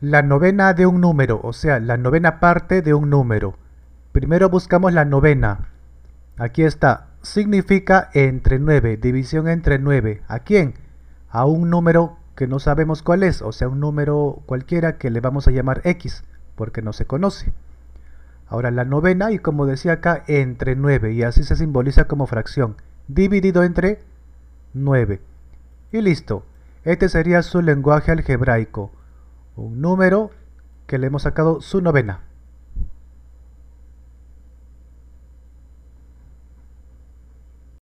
la novena de un número, o sea, la novena parte de un número. Primero buscamos la novena. Aquí está, significa entre 9, división entre 9. ¿A quién? A un número que no sabemos cuál es, o sea, un número cualquiera que le vamos a llamar X, porque no se conoce. Ahora la novena, y como decía acá, entre 9, y así se simboliza como fracción, dividido entre 9. Y listo, este sería su lenguaje algebraico un número que le hemos sacado su novena.